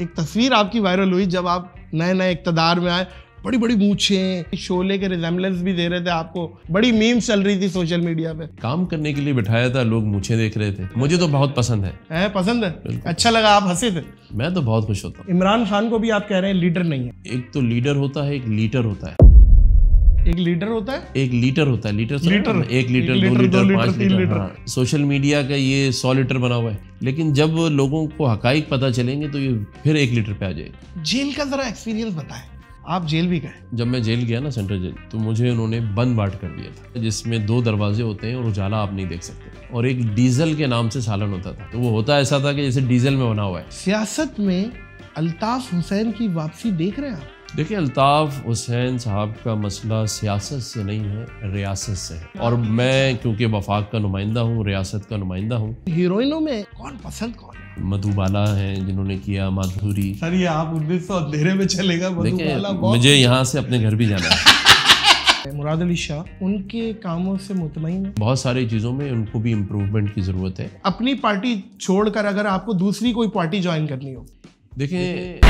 एक तस्वीर आपकी वायरल हुई जब आप नए नए इकतदार में आए बड़ी बड़ी मूछे शोले के रिजेम्बलेंस भी दे रहे थे आपको बड़ी मीम चल रही थी सोशल मीडिया पे काम करने के लिए बिठाया था लोग मूछे देख रहे थे मुझे तो बहुत पसंद है है पसंद है अच्छा लगा आप हंसे थे मैं तो बहुत खुश होता हूँ इमरान खान को भी आप कह रहे हैं लीडर नहीं है एक तो लीडर होता है एक लीडर होता है एक लीटर होता है एक लीटर होता है लीटर लीटर एक लीटर, दो लीटर, पाँच लीटर, हाँ। सोशल मीडिया का ये सौ लीटर बना हुआ है लेकिन जब लोगों को हकाइक पता चलेंगे तो ये फिर एक लीटर पे आ जाएगा जेल का जरा एक्सपीरियंस बताएं आप जेल भी गए जब मैं जेल गया ना सेंट्रल जेल तो मुझे उन्होंने बंद बाट कर दिया था जिसमें दो दरवाजे होते हैं और उजाला आप नहीं देख सकते और एक डीजल के नाम से सालन होता था तो वो होता ऐसा था कि जैसे डीजल में बना हुआ है सियासत में अल्ताफ हुसैन की वापसी देख रहे हैं आप देखिए अल्ताफ़ हुसैन साहब का मसला सियासत से नहीं है रियासत से है और मैं क्योंकि वफाक का नुमाइंदा हूँ रियासत का नुमाइंदा हूँ हीरोइनों में कौन पसंद कौन है मधुबाला है जिन्होंने किया माधुरी सर ये आप उन्नीस सौ अंधेरे में चलेगा मधुबाला मुझे यहाँ से अपने घर भी जाना है मुराद अली शाह उनके कामों से मुतमिन बहुत सारी चीज़ों में उनको भी इम्प्रूवमेंट की ज़रूरत है अपनी पार्टी छोड़कर अगर आपको दूसरी कोई पार्टी ज्वाइन करनी हो देखिए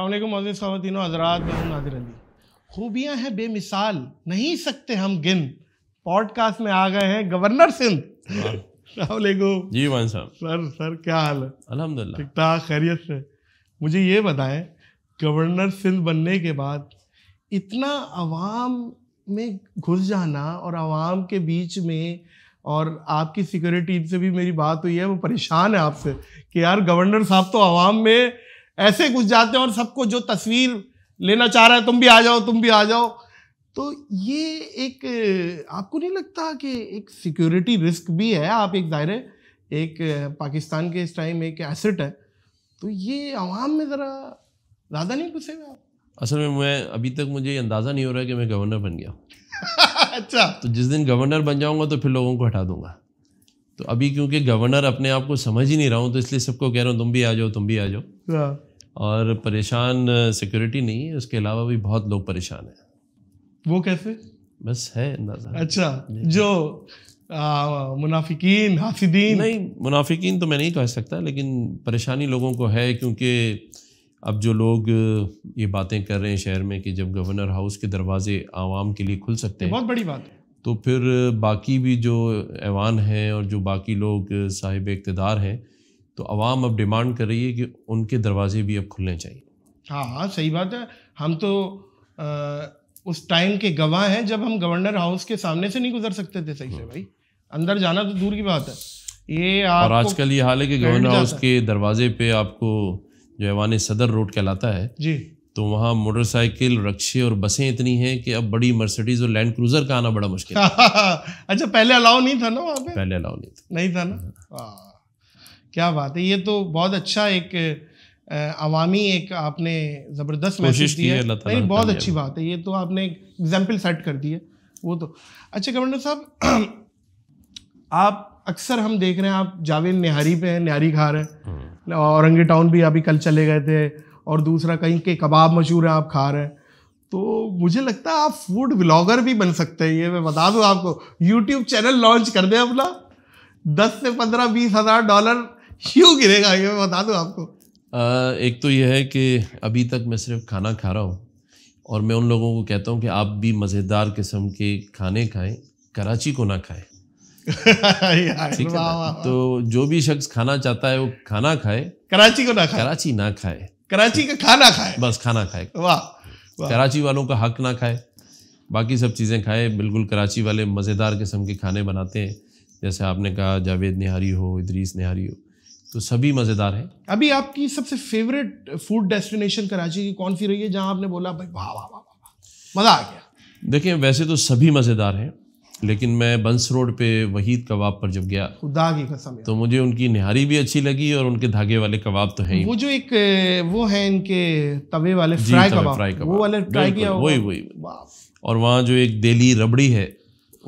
अल्लाम मज़ीद ख़वान हजरात मैं नादिर अली खूबियाँ हैं बेमिसाल नहीं सकते हम गिन पॉडकास्ट में आ गए हैं गवर्नर सिंध जी वन साहब सर सर क्या हाल है अल्हम्दुलिल्लाह ठीक ठाक खैरियत से मुझे ये बताएं गवर्नर सिंध बनने के बाद इतना आवाम में घुस जाना और आवाम के बीच में और आपकी सिक्योरिटी से भी मेरी बात हुई है वो परेशान है आपसे कि यार गवर्नर साहब तो आवाम में ऐसे घुस जाते हैं और सबको जो तस्वीर लेना चाह रहा है तुम भी आ जाओ तुम भी आ जाओ तो ये एक आपको नहीं लगता कि एक सिक्योरिटी रिस्क भी है आप एक दायरे एक पाकिस्तान के इस टाइम एक एसेट है तो ये आवाम में ज़रा ज़्यादा नहीं घुसे में आप असल में मैं अभी तक मुझे अंदाज़ा नहीं हो रहा है कि मैं गवर्नर बन गया अच्छा तो जिस दिन गवर्नर बन जाऊंगा तो फिर लोगों को हटा दूंगा तो अभी क्योंकि गवर्नर अपने आप को समझ ही नहीं रहा हूँ तो इसलिए सबको कह रहा हूँ तुम भी आ जाओ तुम भी आ जाओ और परेशान सिक्योरिटी नहीं है उसके अलावा भी बहुत लोग परेशान हैं वो कैसे बस है अंदाजा अच्छा जो मुनाफिकीन हाफिदीन नहीं मुनाफिकीन तो मैं नहीं कह सकता लेकिन परेशानी लोगों को है क्योंकि अब जो लोग ये बातें कर रहे हैं शहर में कि जब गवर्नर हाउस के दरवाजे आवाम के लिए खुल सकते हैं बहुत बड़ी बात है तो फिर बाकी भी जो ऐवान हैं और जो बाकी लोग साहिब इकतदार हैं तो आवाम अब डिमांड कर रही है कि उनके दरवाजे भी अब खुलने चाहिए हाँ हाँ सही बात है हम तो आ, उस टाइम के गवाह हैं जब हम गवर्नर हाउस के सामने से नहीं गुजर सकते थे सही से हाँ। भाई अंदर जाना तो दूर की बात है ये और आजकल ये हाल है कि गवर्नर हाउस के दरवाजे पे आपको जो ऐवान सदर रोड कहलाता है जी तो वहाँ मोटरसाइकिल रक्शे और बसें इतनी हैं कि अब बड़ी मर्सिडीज और लैंड क्रूजर का आना बड़ा मुश्किल है अच्छा पहले अलाउ नहीं था ना वहाँ पहले अलाउ नहीं था नहीं था ना हाँ। क्या बात है ये तो बहुत अच्छा एक अवामी एक आपने ज़बरदस्त मैसेज की है नहीं बहुत अच्छी बात है ये तो आपने एक एग्जाम्पल सेट कर दी है वो तो अच्छा कमांडर साहब आप अक्सर हम देख रहे हैं आप जावेद निहारी पे हैं निहारी खा रहे हैं हम्म। औरंगी टाउन भी अभी कल चले गए थे और दूसरा कहीं के कबाब मशहूर हैं आप खा रहे हैं तो मुझे लगता है आप फूड ब्लॉगर भी बन सकते हैं ये मैं बता दूँ आपको यूट्यूब चैनल लॉन्च कर दें अपना दस से पंद्रह बीस हज़ार डॉलर क्यों गिरेगा ये मैं बता दूँ आपको आ, एक तो ये है कि अभी तक मैं सिर्फ खाना खा रहा हूँ और मैं उन लोगों को कहता हूँ कि आप भी मज़ेदार किस्म के खाने खाएं कराची को ना खाएं ठीक है तो जो भी शख्स खाना चाहता है वो खाना खाए कराची को ना खाए कराची ना खाए कराची का खाना खाए बस खाना खाए वाह कराची वालों का हक ना खाए बाकी सब चीज़ें खाए बिल्कुल कराची वाले मज़ेदार किस्म के खाने बनाते हैं जैसे आपने कहा जावेद निहारी हो इदरीस निहारी हो तो सभी मज़ेदार हैं अभी आपकी सबसे फेवरेट फूड डेस्टिनेशन कराची की कौन सी रही है जहाँ आपने बोला भाई वाह वाह वाह वाह मज़ा आ गया देखिए वैसे तो सभी मज़ेदार हैं लेकिन मैं बंस रोड पे वहीद कबाब पर जब गया खुदा की कसम तो मुझे उनकी निहारी भी अच्छी लगी और उनके धागे वाले कबाब तो हैं वो जो एक वो है इनके तवे वाले फ्राई कबाब वो वाले ट्राई किया वही वही और वहाँ जो एक दिल्ली रबड़ी है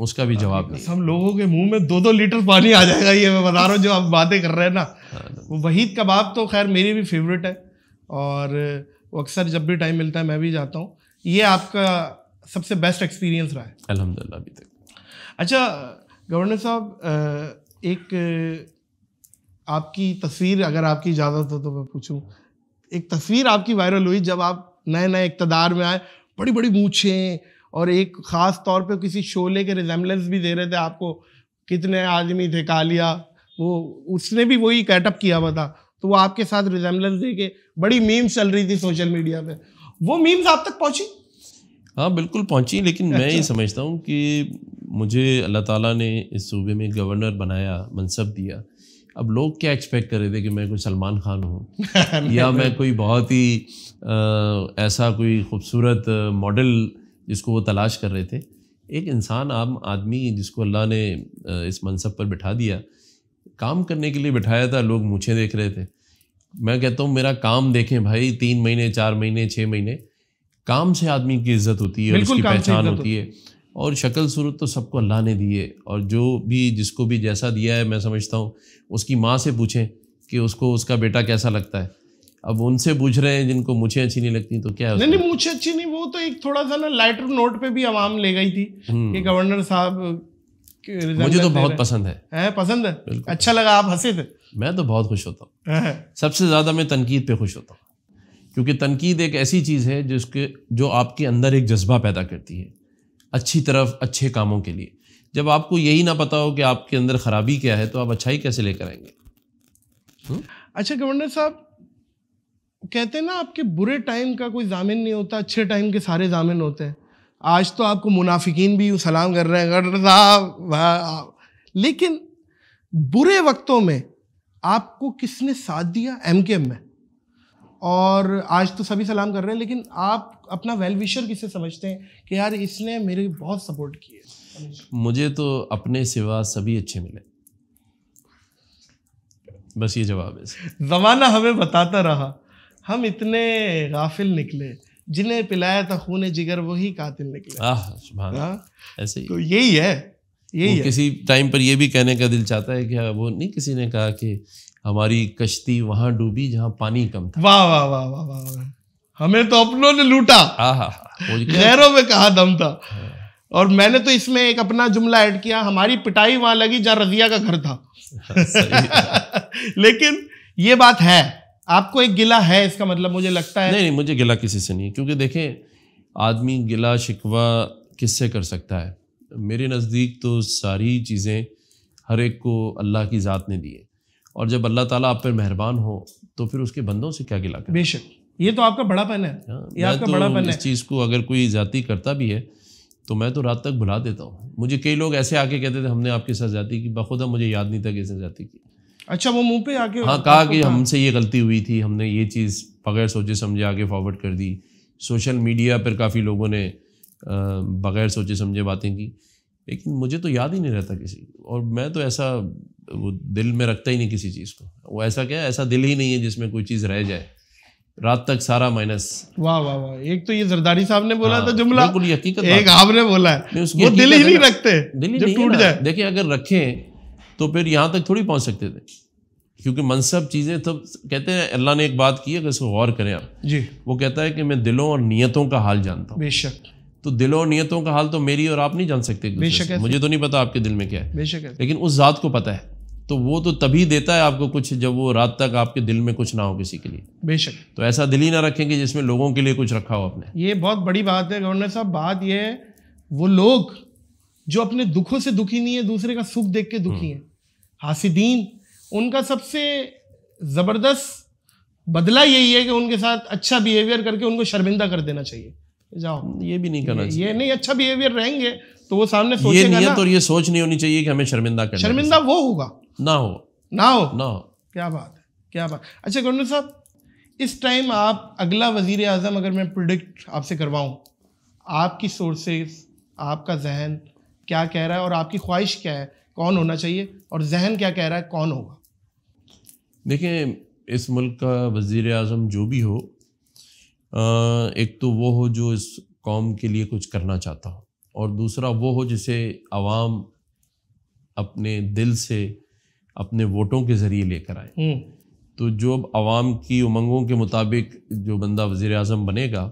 उसका भी जवाब हाँ, नहीं हम लोगों के मुंह में दो दो लीटर पानी आ जाएगा ये मैं बता रहा हूँ जो आप बातें कर रहे हैं ना हाँ। वो वहीद कबाब तो खैर मेरी भी फेवरेट है और वो अक्सर जब भी टाइम मिलता है मैं भी जाता हूँ ये आपका सबसे बेस्ट एक्सपीरियंस रहा है अलहमदिल्ला अभी तक अच्छा गवर्नर साहब एक आपकी तस्वीर अगर आपकी इजाज़त हो तो मैं पूछूं एक तस्वीर आपकी वायरल हुई जब आप नए नए इकतदार में आए बड़ी बड़ी मूछें और एक ख़ास तौर पे किसी शोले के रिजेम्बलेंस भी दे रहे थे आपको कितने आदमी थे कालिया वो उसने भी वही कैटअप किया हुआ था तो वो आपके साथ रिजेम्बलेंस दे के बड़ी मीम्स चल रही थी सोशल मीडिया पे वो मीम्स आप तक पहुंची हाँ बिल्कुल पहुंची लेकिन मैं ये अच्छा। समझता हूँ कि मुझे अल्लाह ताला ने इस सूबे में गवर्नर बनाया मनसब दिया अब लोग क्या एक्सपेक्ट कर रहे थे कि मैं कोई सलमान खान हूँ या मैं कोई बहुत ही आ, ऐसा कोई खूबसूरत मॉडल जिसको वो तलाश कर रहे थे एक इंसान आम आदमी जिसको अल्लाह ने इस मनसब पर बिठा दिया काम करने के लिए बिठाया था लोग मुझे देख रहे थे मैं कहता हूँ मेरा काम देखें भाई तीन महीने चार महीने छः महीने काम से आदमी की इज्जत होती है उसकी पहचान होती है और शक्ल सूरत तो सबको अल्लाह ने दी है और जो भी जिसको भी जैसा दिया है मैं समझता हूँ उसकी माँ से पूछें कि उसको उसका बेटा कैसा लगता है अब उनसे पूछ रहे हैं जिनको मुझे अच्छी नहीं लगती तो क्या नहीं नहीं मुझे अच्छी नहीं वो तो एक थोड़ा सा ना लाइटर नोट पे भी आवाम ले गई थी हम्म। कि गवर्नर साहब मुझे तो बहुत पसंद है, है पसंद है अच्छा लगा आप हंसे थे मैं तो बहुत खुश होता हूँ सबसे ज़्यादा मैं तनकीद पे खुश होता हूँ क्योंकि तनकीद एक ऐसी चीज़ है जिसके जो आपके अंदर एक जज्बा पैदा करती है अच्छी तरफ अच्छे कामों के लिए जब आपको यही ना पता हो कि आपके अंदर ख़राबी क्या है तो आप अच्छाई कैसे लेकर आएंगे हम्म? अच्छा गवर्नर साहब कहते हैं ना आपके बुरे टाइम का कोई जामिन नहीं होता अच्छे टाइम के सारे जामिन होते हैं आज तो आपको मुनाफिकीन भी सलाम कर रहे हैं लेकिन बुरे वक्तों में आपको किसने साथ दिया एम के एम में और आज तो सभी सलाम कर रहे हैं लेकिन आप अपना वेल विशर किसे समझते हैं कि यार इसने मेरे बहुत सपोर्ट किए मुझे तो अपने सिवा सभी अच्छे मिले बस ये जवाब है जमाना हमें बताता रहा हम इतने गाफिल निकले जिन्हें पिलाया था खून जिगर वही कातिल निकले हाँ? ऐसे तो यही है यही है किसी टाइम पर यह भी कहने का दिल चाहता है कि हाँ, वो नहीं किसी ने कहा कि हमारी कश्ती वहां डूबी जहां पानी कम था वाह वाह वाह वाह वाह वा। हमें तो अपनों ने लूटा गैरों में कहा दम था हाँ। और मैंने तो इसमें एक अपना जुमला ऐड किया हमारी पिटाई वहां लगी जहां रजिया का घर था लेकिन ये बात है आपको एक गिला है इसका मतलब मुझे लगता है नहीं नहीं मुझे गिला किसी से नहीं क्योंकि देखें आदमी गिला शिकवा किससे कर सकता है मेरे नज़दीक तो सारी चीज़ें हर एक को अल्लाह की ज़ात ने दी है और जब अल्लाह ताला आप पर मेहरबान हो तो फिर उसके बंदों से क्या गिला बेशक ये तो आपका बड़ा पहन है हाँ, ये आपका तो पहन है इस चीज़ को अगर कोई ज़्यादा करता भी है तो मैं तो रात तक भुला देता हूँ मुझे कई लोग ऐसे आके कहते थे हमने आपके साथ ज़्यादा की बखुदा मुझे याद नहीं था कि इसने ज़्यादा की अच्छा वो मुंह पे आके हाँ कहा कि हमसे ये गलती हुई थी हमने ये चीज़ बगैर सोचे समझे आगे फॉरवर्ड कर दी सोशल मीडिया पर काफ़ी लोगों ने बगैर सोचे समझे बातें की लेकिन मुझे तो याद ही नहीं रहता किसी और मैं तो ऐसा वो दिल में रखता ही नहीं किसी चीज़ को वो ऐसा क्या ऐसा दिल ही नहीं है जिसमें कोई चीज़ रह जाए रात तक सारा माइनस वाह वाह वाह एक तो ये जरदारी साहब ने बोला हाँ, था जुमला बिल्कुल हकीकत एक आपने बोला है वो दिल ही नहीं रखते दिल ही नहीं टूट जाए देखिए अगर रखें तो फिर यहाँ तक थोड़ी पहुँच सकते थे क्योंकि मनसब चीज़ें तब तो कहते हैं अल्लाह ने एक बात की है अगर इसको गौर करें आप जी वो कहता है कि मैं दिलों और नीयतों का हाल जानता हूँ बेशक तो दिलों और नीयतों का हाल तो मेरी और आप नहीं जान सकते बेशक मुझे तो नहीं पता आपके दिल में क्या है बेशक लेकिन उस ज़ात को पता है तो वो तो तभी देता है आपको कुछ जब वो रात तक आपके दिल में कुछ ना हो किसी के लिए बेशक तो ऐसा दिल ही ना रखें कि जिसमें लोगों के लिए कुछ रखा हो आपने ये बहुत बड़ी बात है गवर्नर साहब बात यह है वो लोग जो अपने दुखों से दुखी नहीं है दूसरे का सुख देख के दुखी हम्म। है हासिदीन उनका सबसे ज़बरदस्त बदला यही है कि उनके साथ अच्छा बिहेवियर करके उनको शर्मिंदा कर देना चाहिए जाओ ये भी नहीं करना ये, ये नहीं अच्छा बिहेवियर रहेंगे तो वो सामने सोचेगा ये नियत और ये सोच नहीं होनी चाहिए कि हमें शर्मिंदा करना शर्मिंदा वो होगा ना हो ना हो ना हो क्या बात है क्या बात अच्छा गवर्नर साहब इस टाइम आप अगला वजीर अजम अगर मैं प्रिडिक्ट आपसे करवाऊँ आपकी सोर्सेज आपका जहन क्या कह रहा है और आपकी ख्वाहिश क्या है कौन होना चाहिए और जहन क्या कह रहा है कौन होगा देखिए इस मुल्क का वजीर अजम जो भी हो एक तो वो हो जो इस कौम के लिए कुछ करना चाहता हो और दूसरा वो हो जिसे आवाम अपने दिल से अपने वोटों के ज़रिए लेकर आए हम्म। तो जो अब आवाम की उमंगों के मुताबिक जो बंदा वज़ी अजम बनेगा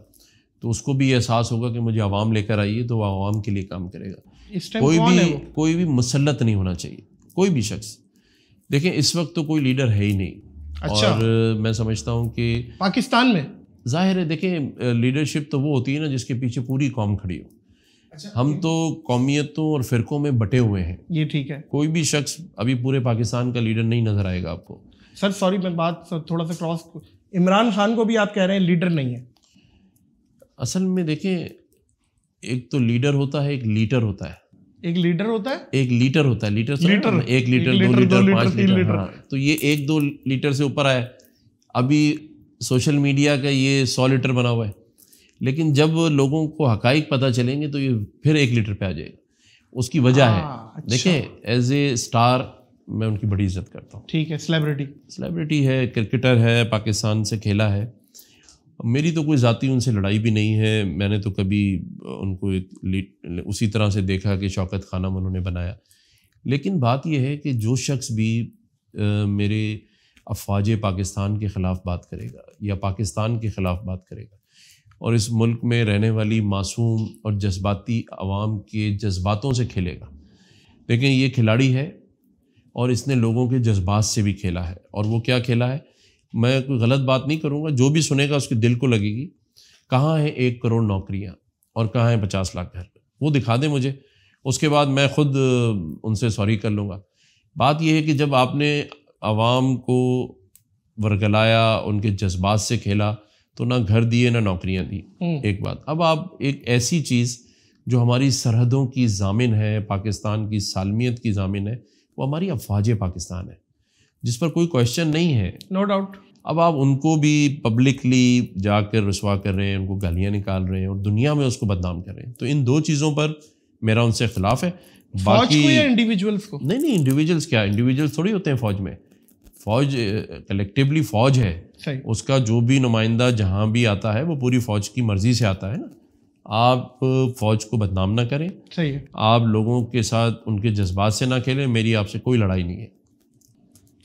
तो उसको भी एहसास होगा कि मुझे आवाम लेकर आइए तो वह आवाम के लिए काम करेगा इस टाइम कोई भी कोई भी मुसलत नहीं होना चाहिए कोई भी शख्स देखें इस वक्त तो कोई लीडर है ही नहीं अच्छा और मैं समझता हूँ कि पाकिस्तान में जाहिर है देखें लीडरशिप तो वो होती है ना जिसके पीछे पूरी कौम खड़ी हो अच्छा, हम तो कौमियतों और फिरकों में बटे हुए हैं ये ठीक है कोई भी शख्स अभी पूरे पाकिस्तान का लीडर नहीं नजर आएगा आपको सर सॉरी मैं बात थोड़ा सा क्रॉस इमरान खान को भी आप कह रहे हैं लीडर नहीं है असल में देखें एक तो लीडर होता है एक लीटर होता है एक लीटर होता है एक लीटर होता है लीटर लीटर एक लीटर, दो लीटर, पाँच लीटर, हाँ, तो ये एक दो लीटर से ऊपर आया अभी सोशल मीडिया का ये सौ लीटर बना हुआ है लेकिन जब लोगों को हकाइक पता चलेंगे तो ये फिर एक लीटर पे आ जाएगा उसकी वजह है हाँ, अच्छा। देखिए एज ए स्टार मैं उनकी बड़ी इज्जत करता हूँ ठीक है सेलिब्रिटी सेलिब्रिटी है क्रिकेटर है पाकिस्तान से खेला है मेरी तो कोई ज़ाती उनसे लड़ाई भी नहीं है मैंने तो कभी उनको एक उसी तरह से देखा कि शौकत खाना उन्होंने बनाया लेकिन बात यह है कि जो शख्स भी आ, मेरे अफवाज पाकिस्तान के ख़िलाफ़ बात करेगा या पाकिस्तान के ख़िलाफ़ बात करेगा और इस मुल्क में रहने वाली मासूम और जज्बाती आवाम के जज्बातों से खेलेगा लेकिन ये खिलाड़ी है और इसने लोगों के जज्बात से भी खेला है और वो क्या खेला है मैं कोई गलत बात नहीं करूँगा जो भी सुनेगा उसके दिल को लगेगी कहाँ है एक करोड़ नौकरियाँ और कहाँ है पचास लाख घर वो दिखा दें मुझे उसके बाद मैं खुद उनसे सॉरी कर लूँगा बात यह है कि जब आपने आवाम को वरगलाया उनके जज्बात से खेला तो ना घर दिए ना नौकरियां दी हम्म। एक बात अब आप एक ऐसी चीज़ जो हमारी सरहदों की जामिन है पाकिस्तान की सालमियत की जामिन है वो हमारी अफवाज पाकिस्तान है जिस पर कोई क्वेश्चन नहीं है नो no डाउट अब आप उनको भी पब्लिकली जाकर रसवा कर रहे हैं उनको गालियाँ निकाल रहे हैं और दुनिया में उसको बदनाम कर रहे हैं तो इन दो चीज़ों पर मेरा उनसे खिलाफ है बाकी इंडिविजुअल्स को नहीं नहीं इंडिविजुअल्स क्या इंडिविजुअल्स थोड़ी होते हैं फौज में फौज कलेक्टिवली फौज है उसका जो भी नुमाइंदा जहाँ भी आता है वो पूरी फौज की मर्जी से आता है ना आप फौज को बदनाम ना करें सही है आप लोगों के साथ उनके जज्बात से ना खेलें मेरी आपसे कोई लड़ाई नहीं है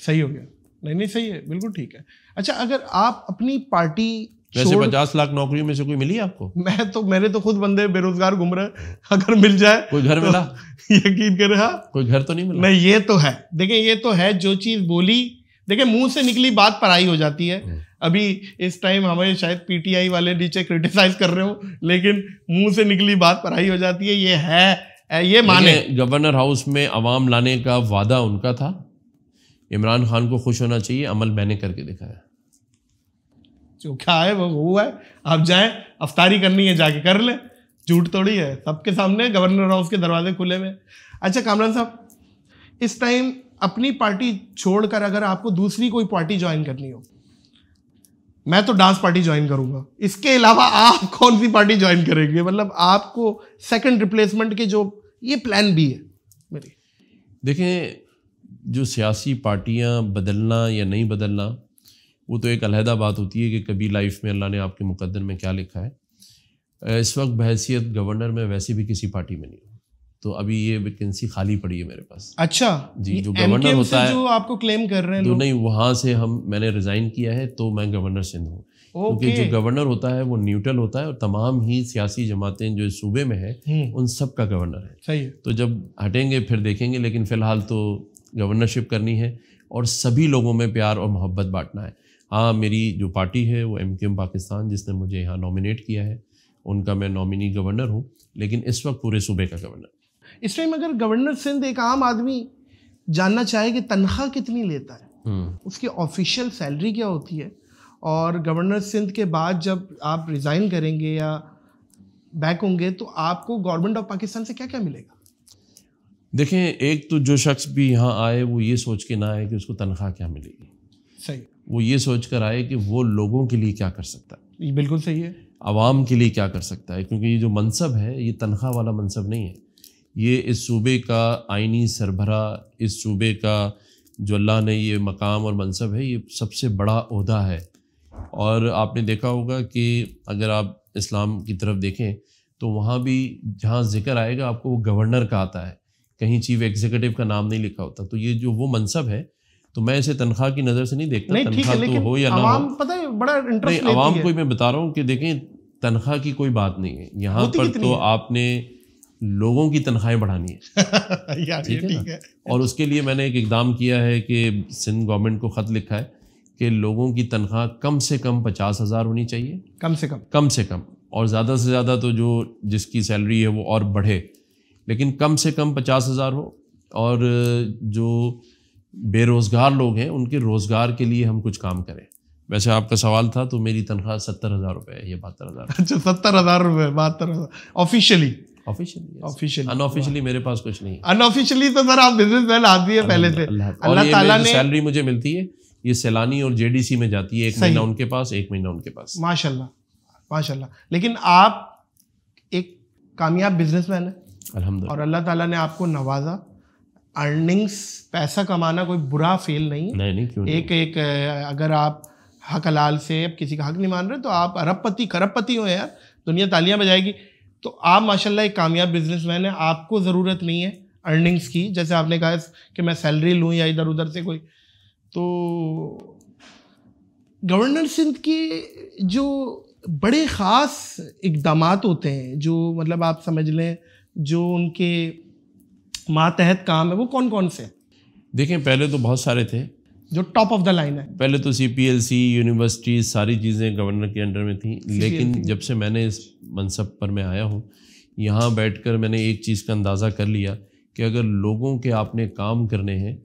सही हो गया नहीं नहीं सही है बिल्कुल ठीक है अच्छा अगर आप अपनी पार्टी वैसे पचास लाख नौकरियों में से कोई मिली आपको मैं तो मेरे तो खुद बंदे बेरोजगार घूम रहे अगर मिल जाए कोई घर तो मिला यकीन कर रहा कोई घर तो नहीं मिला नहीं ये तो है देखे ये तो है जो चीज बोली देखे मुंह से निकली बात पढ़ाई हो जाती है हम्म। अभी इस टाइम हमें शायद पीटीआई वाले नीचे क्रिटिसाइज कर रहे हो लेकिन मुंह से निकली बात पढ़ाई हो जाती है ये है ये माने गवर्नर हाउस में आवाम लाने का वादा उनका था इमरान खान को खुश होना चाहिए अमल मैंने करके दिखाया जो क्या है वो हुआ है आप जाए अफ्तारी करनी है जाके कर ले झूठ थोड़ी है सबके सामने गवर्नर हाउस के दरवाजे खुले में अच्छा कामरान साहब इस टाइम अपनी पार्टी छोड़कर अगर आपको दूसरी कोई पार्टी ज्वाइन करनी हो मैं तो डांस पार्टी ज्वाइन करूंगा इसके अलावा आप कौन सी पार्टी ज्वाइन करेंगे मतलब आपको सेकंड रिप्लेसमेंट के जो ये प्लान भी है मेरी देखें जो सियासी पार्टियाँ बदलना या नहीं बदलना वो तो एक अलहदा बात होती है कि कभी लाइफ में अल्लाह ने आपके मुकदर में क्या लिखा है इस वक्त बहसीत गवर्नर में वैसे भी किसी पार्टी में नहीं तो अभी ये वैकेंसी खाली पड़ी है मेरे पास अच्छा जी जो गवर्नर होता है जो आपको क्लेम कर रहे हैं जो तो नहीं वहाँ से हम मैंने रिजाइन किया है तो मैं गवर्नर सिंध हूँ क्योंकि जो गवर्नर होता है वो न्यूट्रल होता है और तमाम ही सियासी जमातें जो इस सूबे में है हम्म। उन सब का गवर्नर है सही है तो जब हटेंगे फिर देखेंगे लेकिन फिलहाल तो गवर्नरशिप करनी है और सभी लोगों में प्यार और मोहब्बत बांटना है हाँ मेरी जो पार्टी है वो एम क्यू एम पाकिस्तान जिसने मुझे यहाँ नॉमिनेट किया है उनका मैं नॉमिनी गवर्नर हूँ लेकिन इस वक्त पूरे सूबे का गवर्नर इस टाइम अगर गवर्नर सिंध एक आम आदमी जानना चाहे कि तनख्वाह कितनी लेता है हम्म। उसकी ऑफिशियल सैलरी क्या होती है और गवर्नर सिंध के बाद जब आप रिज़ाइन करेंगे या बैक होंगे तो आपको गवर्नमेंट ऑफ पाकिस्तान से क्या क्या मिलेगा देखें एक तो जो शख्स भी यहाँ आए वो ये सोच के ना आए कि उसको तनख्वाह क्या मिलेगी सही वो ये सोच कर आए कि वो लोगों के लिए क्या कर सकता है ये बिल्कुल सही है आवाम के लिए क्या कर सकता है क्योंकि ये जो मनसब है ये तनख्वाह वाला मनसब नहीं है ये इस सूबे का आइनी सरबरा इस सूबे का जो अल्लाह ने ये मकाम और मनसब है ये सबसे बड़ा अहदा है और आपने देखा होगा कि अगर आप इस्लाम की तरफ देखें तो वहाँ भी जहाँ जिक्र आएगा आपको वो गवर्नर का आता है कहीं चीफ एग्जीक्यूटिव का नाम नहीं लिखा होता तो ये जो वो मनसब है तो मैं इसे तनख्वाह की नज़र से नहीं देखता नहीं, तनख्वाह तो हो या ना हो पता है बड़ा नहीं आवाम को मैं बता रहा हूँ कि देखें तनख्वाह की कोई बात नहीं है यहाँ पर तो आपने लोगों की तनख्वाहें बढ़ानी है ठीक है और उसके लिए मैंने एक इकदाम किया है कि सिंध गवर्नमेंट को ख़त लिखा है कि लोगों की तनख्वाह कम से कम पचास हज़ार होनी चाहिए कम से कम कम से कम और ज़्यादा से ज़्यादा तो जो जिसकी सैलरी है वो और बढ़े लेकिन कम से कम पचास हज़ार हो और जो बेरोज़गार लोग हैं उनके रोज़गार के लिए हम कुछ काम करें वैसे आपका सवाल था तो मेरी तनख्वाह सत्तर हज़ार रुपये है ये बहत्तर हज़ार अच्छा सत्तर हज़ार रुपये बहत्तर हज़ार ऑफिशियली ऑफिशियली अनऑफिशियली मेरे पास कुछ नहीं अनऑफिशियली तो सर आप बिजनेस मैन आती है पहले से अल्लाह ताला ने सैलरी मुझे मिलती है ये सैलानी और जेडीसी में जाती है एक महीना उनके पास एक महीना उनके पास माशाल्लाह माशाल्लाह लेकिन आप एक कामयाब बिजनेसमैन है और अल्लाह ताला ने आपको नवाजा अर्निंग्स पैसा कमाना कोई बुरा फेल नहीं नहीं, नहीं क्यों एक नहीं। एक अगर आप हक हलाल से अब किसी का हक नहीं मान रहे तो आप अरबपति खरबपति हो यार दुनिया तालियां बजाएगी तो आप माशाल्लाह एक कामयाब बिजनेसमैन है आपको ज़रूरत नहीं है अर्निंग्स की जैसे आपने कहा कि मैं सैलरी लूँ या इधर उधर से कोई तो गवर्नर सिंध के जो बड़े ख़ास इकदाम होते हैं जो मतलब आप समझ लें जो उनके मातहत काम है वो कौन कौन से देखें पहले तो बहुत सारे थे जो टॉप ऑफ द लाइन है पहले तो C P L C university सारी चीज़ें गवर्नर के अंडर में थी लेकिन थी। जब से मैंने इस मनसब पर मैं आया हूँ यहाँ बैठकर मैंने एक चीज़ का अंदाज़ा कर लिया कि अगर लोगों के आपने काम करने हैं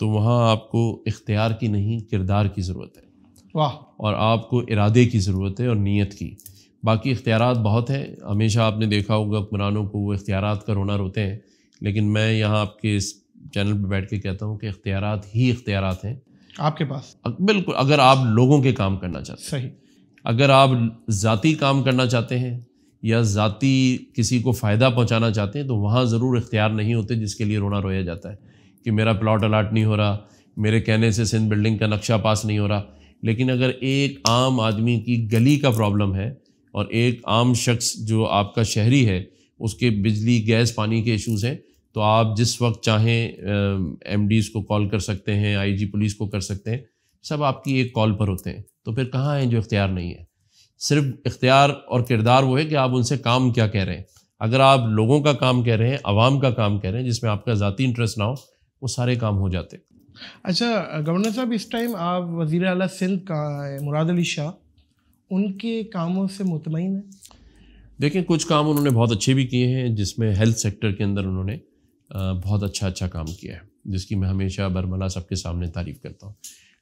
तो वहाँ आपको इख्तियार की नहीं किरदार की ज़रूरत है वाह और आपको इरादे की ज़रूरत है और नीयत की बाकी इख्तियार बहुत हैं हमेशा आपने देखा होगा हुक्मरानों को वो इख्तियार का रोना रोते हैं लेकिन मैं यहाँ आपके इस चैनल पर बैठ के कहता हूँ कि इख्तियार ही इख्तियार हैं आपके पास बिल्कुल अगर आप लोगों के काम करना चाहते हैं सही अगर आप ज़ाती काम करना चाहते हैं या ज़ाती किसी को फ़ायदा पहुँचाना चाहते हैं तो वहाँ ज़रूर इख्तियार नहीं होते जिसके लिए रोना रोया जाता है कि मेरा प्लाट अलाट नहीं हो रहा मेरे कहने से सिंध बिल्डिंग का नक्शा पास नहीं हो रहा लेकिन अगर एक आम आदमी की गली का प्रॉब्लम है और एक आम शख्स जो आपका शहरी है उसके बिजली गैस पानी के इश्यूज़ हैं तो आप जिस वक्त चाहें एम को कॉल कर सकते हैं आई पुलिस को कर सकते हैं सब आपकी एक कॉल पर होते हैं तो फिर कहाँ हैं जो इख्तियार नहीं है सिर्फ इख्तियार और किरदार वो है कि आप उनसे काम क्या कह रहे हैं अगर आप लोगों का काम कह रहे हैं आवाम का काम कह रहे हैं जिसमें आपका ज़ाती इंटरेस्ट ना हो वो सारे काम हो जाते अच्छा गवर्नर साहब इस टाइम आप वज़ी अल सिंध का मुराद अली शाह उनके कामों से मुतमिन है देखें कुछ काम उन्होंने बहुत अच्छे भी किए हैं जिसमें हेल्थ सेक्टर के अंदर उन्होंने बहुत अच्छा अच्छा काम किया है जिसकी मैं हमेशा बरमला सबके सामने तारीफ़ करता हूँ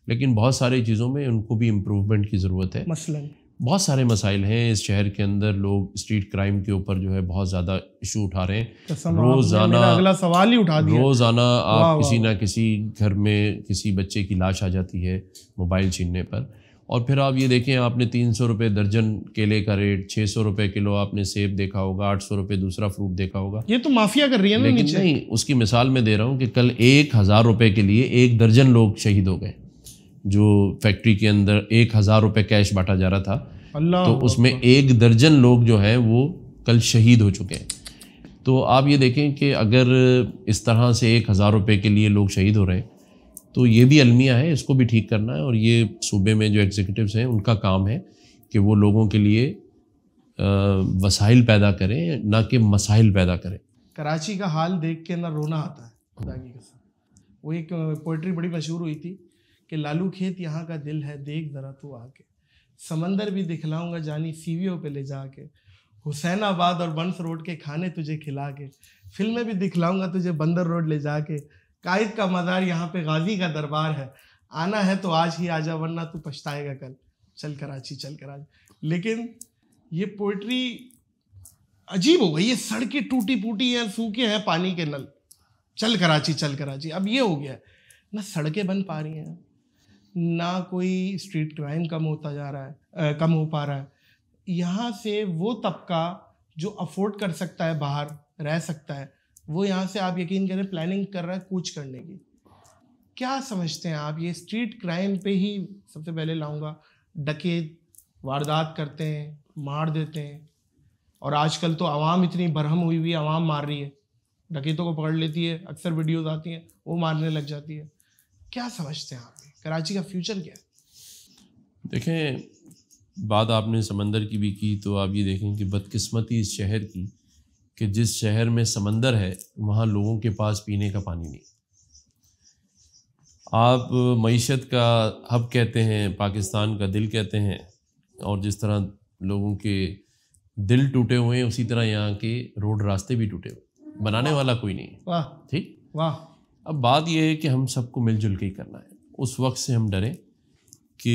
लेकिन बहुत सारी चीज़ों में उनको भी इम्प्रूवमेंट की ज़रूरत है मसलन बहुत सारे मसाइल हैं इस शहर के अंदर लोग स्ट्रीट क्राइम के ऊपर जो है बहुत ज़्यादा इशू उठा रहे हैं तो रोज़ाना अगला सवाल ही उठा रोज़ाना आप किसी ना किसी घर में किसी बच्चे की लाश आ जाती है मोबाइल छीनने पर और फिर आप ये देखें आपने तीन सौ रुपये दर्जन केले का रेट छः सौ रुपये किलो आपने सेब देखा होगा आठ सौ रुपये दूसरा फ्रूट देखा होगा ये तो माफिया कर रही है ना लेकिन नहीं उसकी मिसाल मैं दे रहा हूँ कि कल एक हज़ार रुपये के लिए एक दर्जन लोग शहीद हो गए जो फैक्ट्री के अंदर एक हज़ार रुपये कैश बांटा जा रहा था अल्लाह तो उसमें एक दर्जन लोग जो हैं वो कल शहीद हो चुके हैं तो आप ये देखें कि अगर इस तरह से एक हज़ार रुपये के लिए लोग शहीद हो रहे हैं तो ये भी अलमिया है इसको भी ठीक करना है और ये सूबे में जो एग्जीक्यूटिव हैं उनका काम है कि वो लोगों के लिए वसाइल पैदा करें ना कि मसाइल पैदा करें कराची का हाल देख के ना रोना आता है खुदा की कसम वो एक पोइट्री बड़ी मशहूर हुई थी कि लालू खेत यहाँ का दिल है देख ज़रा तू आके समंदर भी दिखलाऊंगा जानी सीवियों पे ले जाके हुसैनाबाद और बंस रोड के खाने तुझे खिला के फिल्में भी दिखलाऊंगा तुझे बंदर रोड ले जाके कायद का मदार यहाँ पे गाजी का दरबार है आना है तो आज ही आ जा वरना तू पछताएगा कल चल कराची चल कराची लेकिन ये पोइट्री अजीब हो गई ये सड़कें टूटी फूटी हैं सूखे हैं पानी के नल चल कराची चल कराची अब ये हो गया ना सड़कें बन पा रही हैं ना कोई स्ट्रीट क्राइम कम होता जा रहा है आ, कम हो पा रहा है यहाँ से वो तबका जो अफोर्ड कर सकता है बाहर रह सकता है वो यहाँ से आप यकीन करें प्लानिंग कर रहा है कूच करने की क्या समझते हैं आप ये स्ट्रीट क्राइम पे ही सबसे पहले लाऊंगा डकेत वारदात करते हैं मार देते हैं और आजकल तो आवाम इतनी बरहम हुई हुई आवाम मार रही है डकेतों को पकड़ लेती है अक्सर वीडियोस आती हैं वो मारने लग जाती है क्या समझते हैं आप कराची का फ्यूचर क्या है देखें बात आपने समंदर की भी की तो आप ये देखें कि बदकिस्मती इस शहर की कि जिस शहर में समंदर है वहाँ लोगों के पास पीने का पानी नहीं आप मीशत का हब कहते हैं पाकिस्तान का दिल कहते हैं और जिस तरह लोगों के दिल टूटे हुए हैं उसी तरह यहाँ के रोड रास्ते भी टूटे हुए बनाने वाला कोई नहीं वाह ठीक वाह अब बात यह है कि हम सबको मिलजुल के ही करना है उस वक्त से हम डरें कि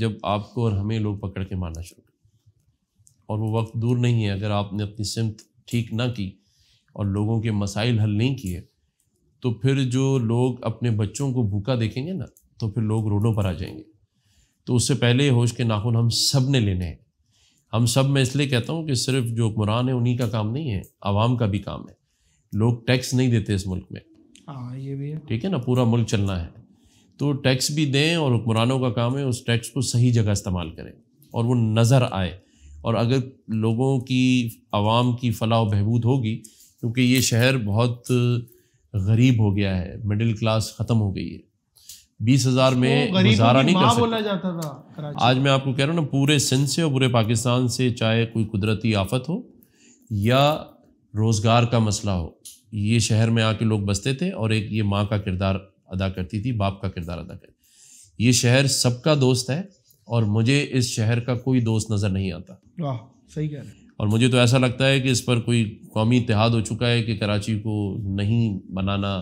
जब आपको और हमें लोग पकड़ के मारना शुरू करें और वो वक्त दूर नहीं है अगर आपने अपनी सिमत ठीक ना की और लोगों के मसाइल हल नहीं किए तो फिर जो लोग अपने बच्चों को भूखा देखेंगे ना तो फिर लोग रोडों पर आ जाएंगे तो उससे पहले होश के नाखून हम सब ने लेने हैं हम सब मैं इसलिए कहता हूँ कि सिर्फ जो हुक्मरान है उन्हीं का काम नहीं है आवाम का भी काम है लोग टैक्स नहीं देते इस मुल्क में हाँ ये भी है ठीक है ना पूरा मुल्क चलना है तो टैक्स भी दें और हुक्मरानों का काम है उस टैक्स को सही जगह इस्तेमाल करें और वो नज़र आए और अगर लोगों की आवाम की फलाह बहबूद होगी क्योंकि ये शहर बहुत गरीब हो गया है मिडिल क्लास ख़त्म हो गई है बीस हज़ार में गुजारा नहीं कर सकता बोला जाता था आज मैं आपको कह रहा हूँ ना पूरे सिंध से और पूरे पाकिस्तान से चाहे कोई कुदरती आफत हो या रोज़गार का मसला हो ये शहर में आके लोग बसते थे और एक ये माँ का किरदार अदा करती थी बाप का किरदार अदा करती ये शहर सबका दोस्त है और मुझे इस शहर का कोई दोस्त नज़र नहीं आता वाह सही कह रहे हैं और मुझे तो ऐसा लगता है कि इस पर कोई कौमी इतिहाद हो चुका है कि कराची को नहीं बनाना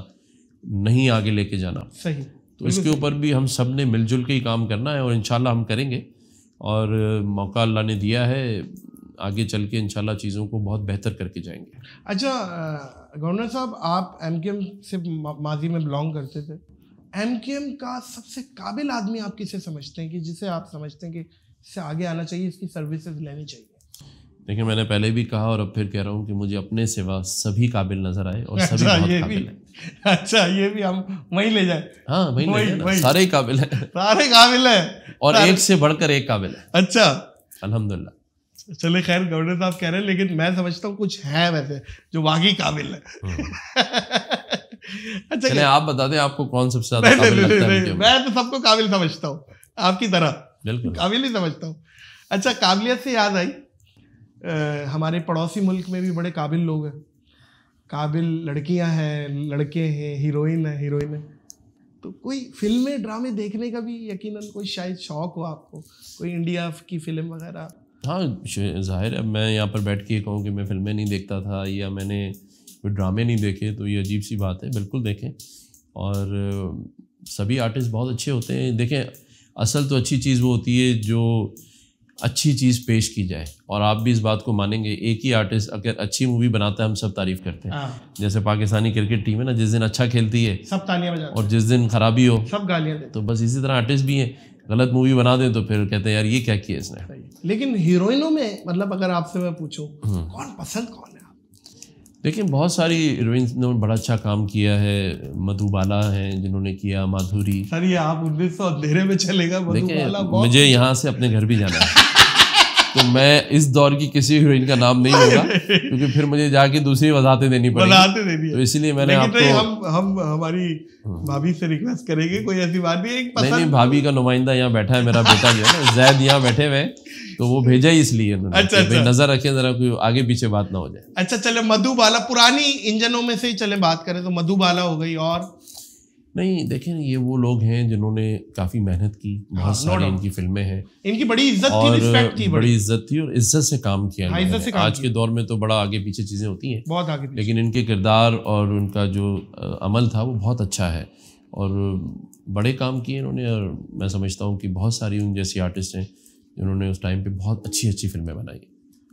नहीं आगे लेके जाना सही तो इसके ऊपर भी हम सब ने मिलजुल के ही काम करना है और इन हम करेंगे और मौका अल्लाह ने दिया है आगे चल के इन चीज़ों को बहुत बेहतर करके जाएंगे अच्छा गवर्नर साहब आप एम के एम से माजी में बिलोंग करते थे एम के एम का सबसे काबिल आदमी आप किसे समझते हैं कि जिसे आप समझते हैं कि से आगे आना चाहिए इसकी सर्विसेज लेनी चाहिए देखिए मैंने पहले भी कहा और अब फिर कह रहा हूँ कि मुझे अपने सेवा सभी काबिल नजर आए और सभी अच्छा, बहुत ये भी है अच्छा ये भी हम वहीं ले जाए हाँ वहीं, वहीं ले जाए सारे काबिल है सारे काबिल है और एक से बढ़कर एक काबिल है अच्छा अलहमदुल्ला चले खैर गवर्नर साहब कह रहे हैं लेकिन मैं समझता हूँ कुछ है वैसे जो वाकई काबिल है हम्म। अच्छा आप बता दें आपको कौन सबसे ज्यादा मैं तो सबको काबिल समझता हूँ आपकी तरह बिल्कुल काबिल ही समझता हूँ अच्छा काबिलियत से याद आई आ, हमारे पड़ोसी मुल्क में भी बड़े काबिल लोग हैं काबिल लड़कियां हैं लड़के हैं हीरोइन है हीरोइन है तो कोई फिल्में ड्रामे देखने का भी यकीनन कोई शायद शौक हो आपको कोई इंडिया की फिल्म वगैरह हाँ जाहिर है मैं यहाँ पर बैठ के कहूँ कि मैं फिल्में नहीं देखता था या मैंने कोई ड्रामे नहीं देखे तो ये अजीब सी बात है बिल्कुल देखें और सभी आर्टिस्ट बहुत अच्छे होते हैं देखें असल तो अच्छी चीज़ वो होती है जो अच्छी चीज़ पेश की जाए और आप भी इस बात को मानेंगे एक ही आर्टिस्ट अगर अच्छी मूवी बनाता है हम सब तारीफ करते हैं हाँ। जैसे पाकिस्तानी क्रिकेट टीम है ना जिस दिन अच्छा खेलती है सब तालियां और जिस दिन खराबी हो सब गालियां तो बस इसी तरह आर्टिस्ट भी हैं गलत मूवी बना दें तो फिर कहते हैं यार ये क्या किया इसने लेकिन हीरोइनों में मतलब अगर आपसे मैं पूछूँ हम्म। कौन पसंद कौन है देखिए बहुत सारी हीरोइंस ने बड़ा अच्छा काम किया है मधुबाला है जिन्होंने किया माधुरी सर ये आप उन्नीस सौ अंधेरे में चलेगा मधुबाला मुझे यहाँ से अपने घर भी जाना है तो मैं इस दौर की किसी हीरोइन का नाम नहीं लूंगा क्योंकि फिर मुझे जाके दूसरी वजाहतें देनी पड़ेगी वजाहतें तो इसलिए मैंने तो आपको हम हम हमारी हम्म। भाभी से रिक्वेस्ट करेंगे कोई ऐसी बात नहीं एक नहीं नहीं भाभी का नुमाइंदा यहाँ बैठा है मेरा बेटा जो है ना जैद यहाँ बैठे हुए तो वो भेजा ही इसलिए अच्छा, अच्छा। नजर रखे जरा कोई आगे पीछे बात ना हो जाए अच्छा चले मधुबाला पुरानी इंजनों में से ही चले बात करें तो मधुबाला हो गई और नहीं देखें ये वो लोग हैं जिन्होंने काफ़ी मेहनत की हाँ, बहुत सारी इनकी फिल्में हैं इनकी बड़ी इज्जत और थी बड़ी इज्जत थी और इज्जत से काम किया हाँ, इज्जत से आज के दौर में तो बड़ा आगे पीछे चीज़ें होती हैं बहुत आगे लेकिन इनके किरदार और उनका जो अमल था वो बहुत अच्छा है और बड़े काम किए इन्होंने और मैं समझता हूँ कि बहुत सारी उन जैसी आर्टिस्ट हैं जिन्होंने उस टाइम पर बहुत अच्छी अच्छी फिल्में बनाई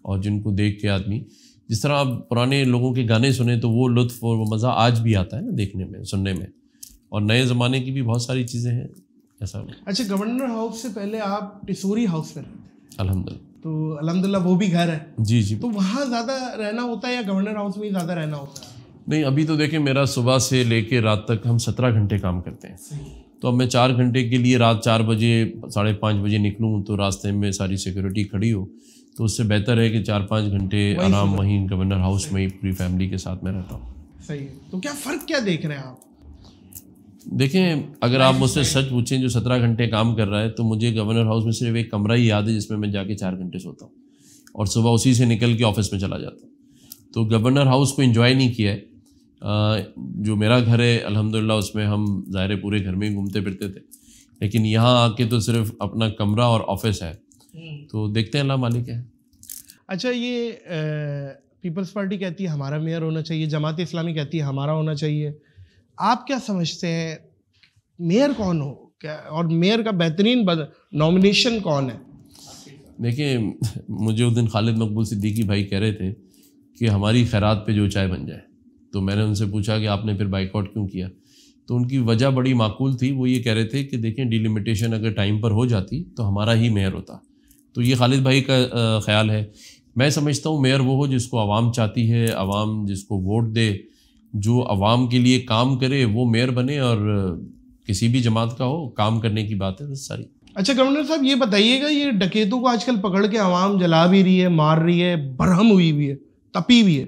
और जिनको देख के आदमी जिस तरह आप पुराने लोगों के गाने सुने तो वो लुत्फ और वो मज़ा आज भी आता है ना देखने में सुनने में और नए ज़माने की भी बहुत सारी चीज़ें हैं ऐसा अच्छा गवर्नर हाउस से पहले आप टिसोरी हाउस में अलहमदल तो अलहमदिल्ला वो भी घर है जी जी तो वहाँ ज़्यादा रहना होता है या गवर्नर हाउस में ही ज़्यादा रहना होता है नहीं अभी तो देखें मेरा सुबह से लेकर रात तक हम सत्रह घंटे काम करते हैं तो अब मैं चार घंटे के लिए रात चार बजे साढ़े पाँच बजे निकलूँ तो रास्ते में सारी सिक्योरिटी खड़ी हो तो उससे बेहतर है कि चार पाँच घंटे आराम वहीं गवर्नर हाउस में ही पूरी फैमिली के साथ में रहता हूँ सही है तो क्या फ़र्क क्या देख रहे हैं आप देखें अगर आप मुझसे सच पूछें जो सत्रह घंटे काम कर रहा है तो मुझे गवर्नर हाउस में सिर्फ एक कमरा ही याद है जिसमें मैं जाके चार घंटे सोता हूँ और सुबह उसी से निकल के ऑफिस में चला जाता हूँ तो गवर्नर हाउस को इन्जॉय नहीं किया है जो मेरा घर है अलहमदिल्ला उसमें हम ज़ाहिर पूरे घर में ही घूमते फिरते थे लेकिन यहाँ आके तो सिर्फ अपना कमरा और ऑफिस है हम्म। तो देखते हैं अल्लाह मालिक है अच्छा ये पीपल्स पार्टी कहती है हमारा मेयर होना चाहिए जमात इस्लामी कहती है हमारा होना चाहिए आप क्या समझते हैं मेयर कौन हो क्या और मेयर का बेहतरीन नॉमिनेशन कौन है देखिए मुझे उस दिन खालिद मकबूल सिद्दीकी भाई कह रहे थे कि हमारी खैरात पे जो चाय बन जाए तो मैंने उनसे पूछा कि आपने फिर बाइकआउट क्यों किया तो उनकी वजह बड़ी माकूल थी वो ये कह रहे थे कि देखें डिलिमिटेशन अगर टाइम पर हो जाती तो हमारा ही मेयर होता तो ये खालिद भाई का ख्याल है मैं समझता हूँ मेयर वो हो जिसको आवाम चाहती है आवाम जिसको वोट दे जो आवाम के लिए काम करे वो मेयर बने और किसी भी जमात का हो काम करने की बात है सारी अच्छा गवर्नर साहब ये बताइएगा ये डकैतों को आजकल पकड़ के आवाम जला भी रही है मार रही है बरहम हुई भी है तपी भी है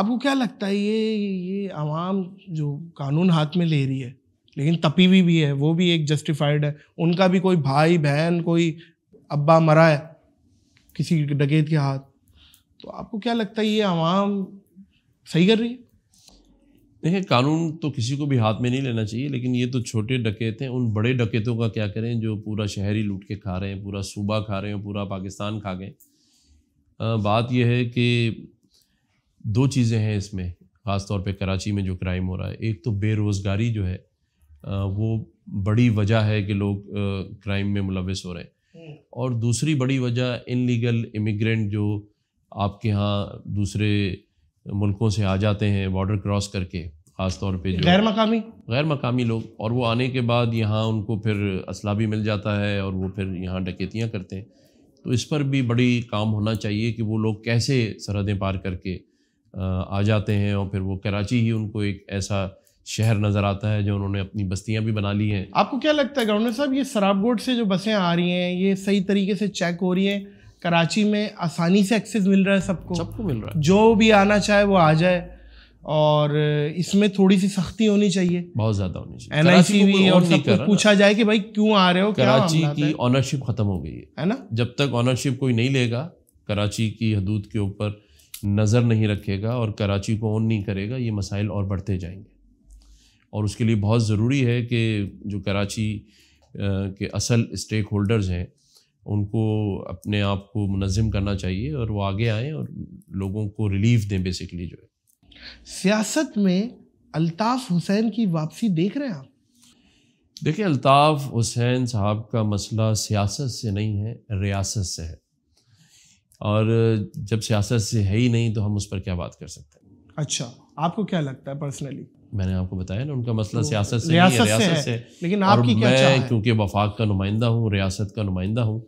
आपको क्या लगता है ये ये आवाम जो कानून हाथ में ले रही है लेकिन तपी हुई भी है वो भी एक जस्टिफाइड है उनका भी कोई भाई बहन कोई अब्बा मरा है किसी डकैत के हाथ तो आपको क्या लगता है ये आवाम सही कर रही है देखिए कानून तो किसी को भी हाथ में नहीं लेना चाहिए लेकिन ये तो छोटे डकैत हैं उन बड़े डकैतों का क्या करें जो पूरा शहर ही लूट के खा रहे हैं पूरा सूबा खा रहे हैं पूरा पाकिस्तान खा गए बात यह है कि दो चीज़ें हैं इसमें ख़ासतौर पर कराची में जो क्राइम हो रहा है एक तो बेरोज़गारी जो है वो बड़ी वजह है कि लोग क्राइम में मुलविस हो रहे हैं हम्म। और दूसरी बड़ी वजह इनलीगल इमिग्रेंट जो आपके यहाँ दूसरे मुल्कों से आ जाते हैं बॉर्डर क्रॉस करके ख़ास तौर पे गैर मकामी गैर मकामी लोग और वो आने के बाद यहाँ उनको फिर असला भी मिल जाता है और वो फिर यहाँ डकैतियाँ करते हैं तो इस पर भी बड़ी काम होना चाहिए कि वो लोग कैसे सरहदें पार करके आ जाते हैं और फिर वो कराची ही उनको एक ऐसा शहर नज़र आता है जो उन्होंने अपनी बस्तियाँ भी बना ली हैं आपको क्या लगता है गवर्नर साहब ये शराबगोट से जो बसें आ रही हैं ये सही तरीके से चेक हो रही हैं कराची में आसानी से एक्सेस मिल रहा है सबको सबको मिल रहा है जो भी आना चाहे वो आ जाए और इसमें थोड़ी सी सख्ती होनी चाहिए बहुत ज्यादा होनी चाहिए एन आई सी भी और पूछा जाए कि भाई क्यों आ रहे हो कराची की ऑनरशिप खत्म हो गई है है ना जब तक ऑनरशिप कोई नहीं लेगा कराची की हदूद के ऊपर नज़र नहीं रखेगा और कराची को ऑन नहीं करेगा ये मसाइल और बढ़ते जाएंगे और उसके लिए बहुत ज़रूरी है कि जो कराची के असल स्टेक होल्डर्स हैं उनको अपने आप को मुनज़म करना चाहिए और वो आगे आएँ और लोगों को रिलीफ दें बेसिकली जो है सियासत में अल्ताफ़ हुसैन की वापसी देख रहे हैं आप देखिए अल्ताफ़ हुसैन साहब का मसला सियासत से नहीं है रियासत से है और जब सियासत से है ही नहीं तो हम उस पर क्या बात कर सकते हैं अच्छा आपको क्या लगता है पर्सनली मैंने आपको बताया ना उनका मसला तो सियासत से रियासत, है, रियासत से, है। से लेकिन आपकी क्या मैं क्योंकि वफाक का नुमाइंदा हूँ रियासत का नुमाइंदा हूँ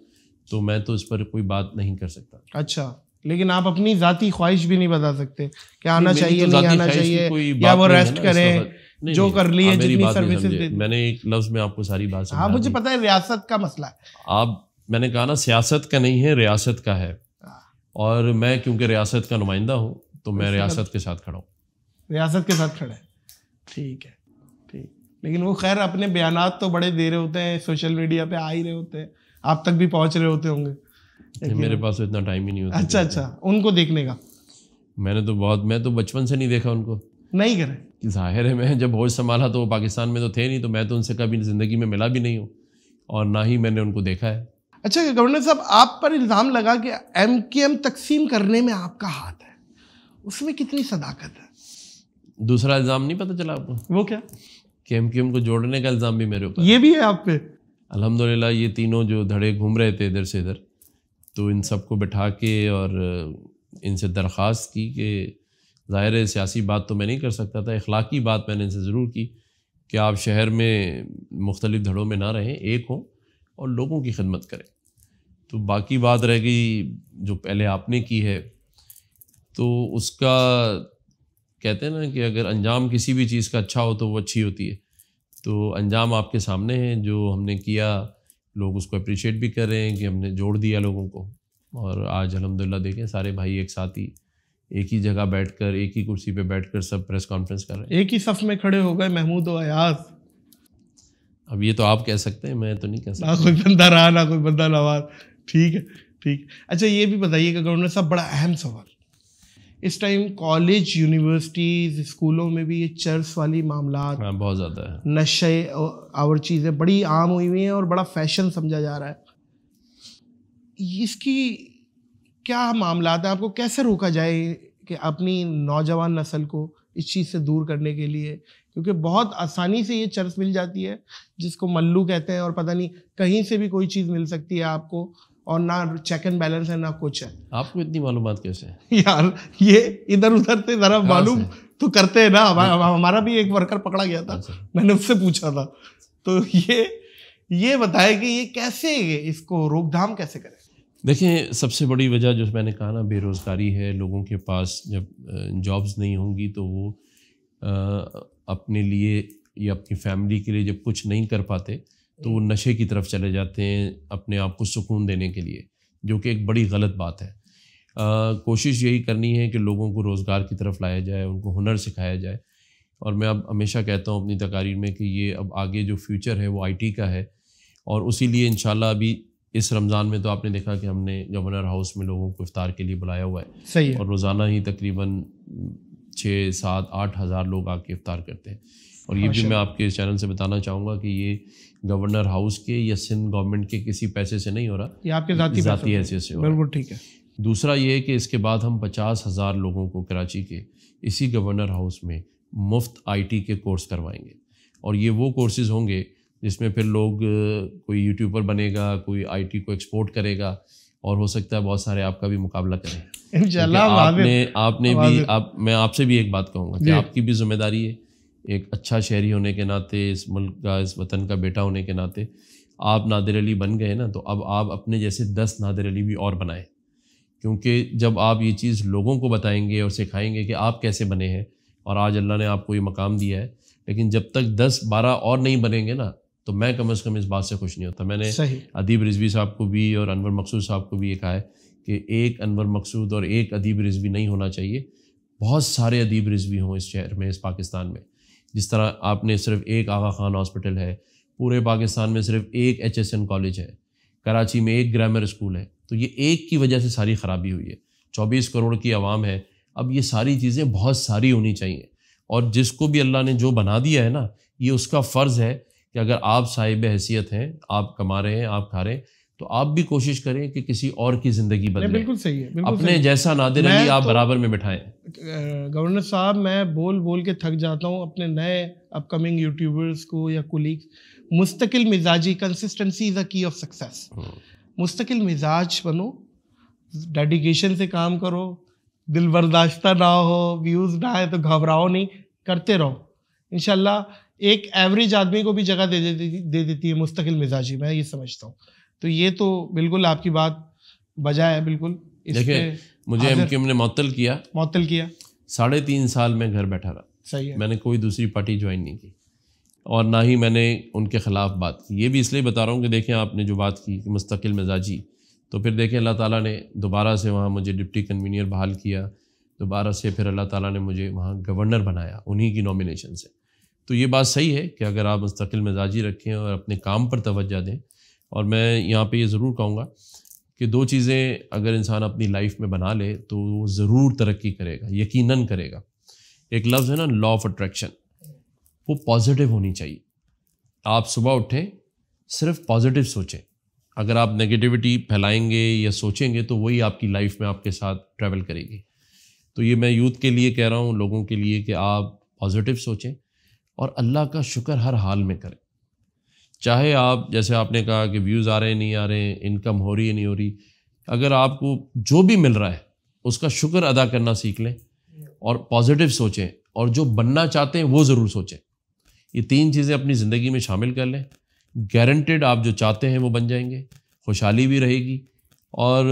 तो मैं तो इस पर कोई बात नहीं कर सकता अच्छा लेकिन आप अपनी जाती ख्वाहिश भी नहीं बता सकते कि आना चाहिए नहीं आना चाहिए तो या वो रेस्ट करें जो कर लिए हाँ, जितनी सर्विसेज मैंने एक लफ्ज में आपको सारी बात हाँ मुझे पता है रियासत का मसला है आप मैंने कहा ना सियासत का नहीं है रियासत का है हाँ। और मैं क्योंकि रियासत का नुमाइंदा हूँ तो मैं रियासत के साथ खड़ा हूँ रियासत के साथ खड़ा है ठीक है ठीक लेकिन वो खैर अपने बयान तो बड़े दे रहे होते हैं सोशल मीडिया पे आ ही रहे होते हैं आप तक भी पहुंच रहे होते होंगे मेरे पास तो इतना टाइम ही नहीं होता अच्छा अच्छा उनको देखने का मैंने तो बहुत मैं तो बचपन से नहीं देखा उनको नहीं करे जाहिर है मैं जब होश संभाला तो वो पाकिस्तान में तो थे नहीं तो मैं तो उनसे कभी ज़िंदगी में मिला भी नहीं हूँ और ना ही मैंने उनको देखा है अच्छा गवर्नर साहब आप पर इल्ज़ाम लगा कि एम के एम तकसीम करने में आपका हाथ है उसमें कितनी सदाकत है दूसरा इल्ज़ाम नहीं पता चला आपको वो क्या कि एम को जोड़ने का इल्ज़ाम भी मेरे ऊपर ये भी है आप पे अल्हम्दुलिल्लाह ये तीनों जो धड़े घूम रहे थे इधर से इधर तो इन सबको बैठा के और इनसे दरख्वास्त की कि ज़ाहिर है सियासी बात तो मैं नहीं कर सकता था इखलाकी बात मैंने इनसे ज़रूर की कि आप शहर में मुख्तलिफ धड़ों में ना रहें एक हों और लोगों की खिदमत करें तो बाकी बात रह गई जो पहले आपने की है तो उसका कहते हैं ना कि अगर अंजाम किसी भी चीज़ का अच्छा हो तो वो अच्छी होती है तो अंजाम आपके सामने है जो हमने किया लोग उसको अप्रिशिएट भी कर रहे हैं कि हमने जोड़ दिया लोगों को और आज अलहमदिल्ला देखें सारे भाई एक साथ ही एक ही जगह बैठकर एक ही कुर्सी पे बैठकर सब प्रेस कॉन्फ्रेंस कर रहे हैं एक ही सफ में खड़े हो गए महमूद अयाज अब ये तो आप कह सकते हैं मैं तो नहीं कह सकता ना कोई बंदा रहा ना कोई बंदा नवाज ठीक है ठीक अच्छा ये भी बताइएगा गवर्नर साहब बड़ा अहम सवाल इस टाइम कॉलेज यूनिवर्सिटीज स्कूलों में भी ये चर्च वाली मामला हाँ, बहुत ज़्यादा है नशे और चीज़ें बड़ी आम हुई हुई हैं और बड़ा फैशन समझा जा रहा है इसकी क्या मामला है आपको कैसे रोका जाए कि अपनी नौजवान नस्ल को इस चीज़ से दूर करने के लिए क्योंकि बहुत आसानी से ये चर्च मिल जाती है जिसको मल्लू कहते हैं और पता नहीं कहीं से भी कोई चीज़ मिल सकती है आपको और ना चेक एंड बैलेंस है ना कुछ है आपको इतनी मालूम कैसे यार ये इधर उधर से जरा मालूम तो करते हैं ना हाँ। हमारा भी एक वर्कर पकड़ा गया था अच्छा। मैंने उससे पूछा था तो ये ये बताए कि ये कैसे इसको रोकथाम कैसे करें देखिए सबसे बड़ी वजह जो मैंने कहा ना बेरोज़गारी है लोगों के पास जब जॉब्स नहीं होंगी तो वो अपने लिए या अपनी फैमिली के लिए जब कुछ नहीं कर पाते तो वो नशे की तरफ चले जाते हैं अपने आप को सुकून देने के लिए जो कि एक बड़ी गलत बात है आ, कोशिश यही करनी है कि लोगों को रोज़गार की तरफ लाया जाए उनको हुनर सिखाया जाए और मैं अब हमेशा कहता हूँ अपनी तकारीर में कि ये अब आगे जो फ्यूचर है वो आईटी का है और उसी लिए इन अभी इस रमज़ान में तो आपने देखा कि हमने गवर्नर हाउस में लोगों को इफ़ार के लिए बुलाया हुआ है सही है। और रोज़ाना ही तकरीबन छः सात आठ हज़ार लोग आके इफ़ार करते हैं और ये भी मैं आपके चैनल से बताना चाहूँगा कि ये गवर्नर हाउस के या सिंध गवर्नमेंट के किसी पैसे से नहीं हो रहा ये आपके जाती जाती हैसियत से हो बिल्कुल ठीक है दूसरा ये कि इसके बाद हम पचास हज़ार लोगों को कराची के इसी गवर्नर हाउस में मुफ्त आईटी के कोर्स करवाएंगे और ये वो कोर्सेज़ होंगे जिसमें फिर लोग कोई यूट्यूबर बनेगा कोई आईटी को एक्सपोर्ट करेगा और हो सकता है बहुत सारे आपका भी मुकाबला करें आपने आपने भी आप मैं आपसे भी एक बात कहूँगा कि आपकी भी जिम्मेदारी है एक अच्छा शहरी होने के नाते इस मुल्क का इस वतन का बेटा होने के नाते आप नादिर अली बन गए ना तो अब आप अपने जैसे दस नादिर अली भी और बनाएं क्योंकि जब आप ये चीज़ लोगों को बताएंगे और सिखाएंगे कि आप कैसे बने हैं और आज अल्लाह ने आपको ये मकाम दिया है लेकिन जब तक दस बारह और नहीं बनेंगे ना तो मैं कम अज़ कम इस बात से खुश नहीं होता मैंने अदीब रिजवी साहब को भी और अनवर मकसूद साहब को भी ये कहा है कि एक अनवर मकसूद और एक अदीब रिजवी नहीं होना चाहिए बहुत सारे अदीब रिजवी हों इस शहर में इस पाकिस्तान में जिस तरह आपने सिर्फ एक आगा खान हॉस्पिटल है पूरे पाकिस्तान में सिर्फ एक एच कॉलेज है कराची में एक ग्रामर स्कूल है तो ये एक की वजह से सारी ख़राबी हुई है चौबीस करोड़ की आवाम है अब ये सारी चीज़ें बहुत सारी होनी चाहिए और जिसको भी अल्लाह ने जो बना दिया है ना ये उसका फ़र्ज़ है कि अगर आप साहिब हैसियत हैं आप कमा रहे हैं आप खा रहे हैं तो आप भी कोशिश करें कि किसी और की जिंदगी बदले बिल्कुल सही है बिल्कुल अपने सही। जैसा नादिर अली आप तो, बराबर में बिठाएं गवर्नर साहब मैं बोल बोल के थक जाता हूँ अपने नए अपकमिंग यूट्यूबर्स को या कुलीग्स मुस्तकिल मिजाजी कंसिस्टेंसी इज़ अ की ऑफ सक्सेस मुस्तकिल मिजाज बनो डेडिकेशन से काम करो दिल बर्दाश्ता ना हो व्यूज़ ना आए तो घबराओ नहीं करते रहो इन एक एवरेज आदमी को भी जगह दे देती दे देती है मुस्तकिल मिजाजी मैं ये समझता हूँ तो ये तो बिल्कुल आपकी बात बजाय है बिल्कुल देखिए मुझे एम ने मअतल किया मअतल किया साढ़े तीन साल में घर बैठा रहा सही है मैंने कोई दूसरी पार्टी ज्वाइन नहीं की और ना ही मैंने उनके ख़िलाफ़ बात की ये भी इसलिए बता रहा हूँ कि देखें आपने जो बात की कि मुस्तकिल मिजाजी तो फिर देखें अल्लाह ताला ने दोबारा से वहाँ मुझे डिप्टी कन्वीनियर बहाल किया दोबारा से फिर अल्लाह ताला ने मुझे वहाँ गवर्नर बनाया उन्हीं की नॉमिनेशन से तो ये बात सही है कि अगर आप मुस्तकिल मिजाजी रखें और अपने काम पर तोज्जा दें और मैं यहाँ पे ये ज़रूर कहूँगा कि दो चीज़ें अगर इंसान अपनी लाइफ में बना ले तो वो ज़रूर तरक्की करेगा यकीनन करेगा एक लफ्ज़ है ना लॉ ऑफ अट्रैक्शन वो पॉजिटिव होनी चाहिए आप सुबह उठें सिर्फ पॉजिटिव सोचें अगर आप नेगेटिविटी फैलाएंगे या सोचेंगे तो वही आपकी लाइफ में आपके साथ ट्रैवल करेगी तो ये मैं यूथ के लिए कह रहा हूँ लोगों के लिए कि आप पॉजिटिव सोचें और अल्लाह का शुक्र हर हाल में करें चाहे आप जैसे आपने कहा कि व्यूज़ आ रहे नहीं आ रहे इनकम हो रही है नहीं हो रही अगर आपको जो भी मिल रहा है उसका शुक्र अदा करना सीख लें और पॉजिटिव सोचें और जो बनना चाहते हैं वो ज़रूर सोचें ये तीन चीज़ें अपनी ज़िंदगी में शामिल कर लें गारंटेड आप जो चाहते हैं वो बन जाएंगे खुशहाली भी रहेगी और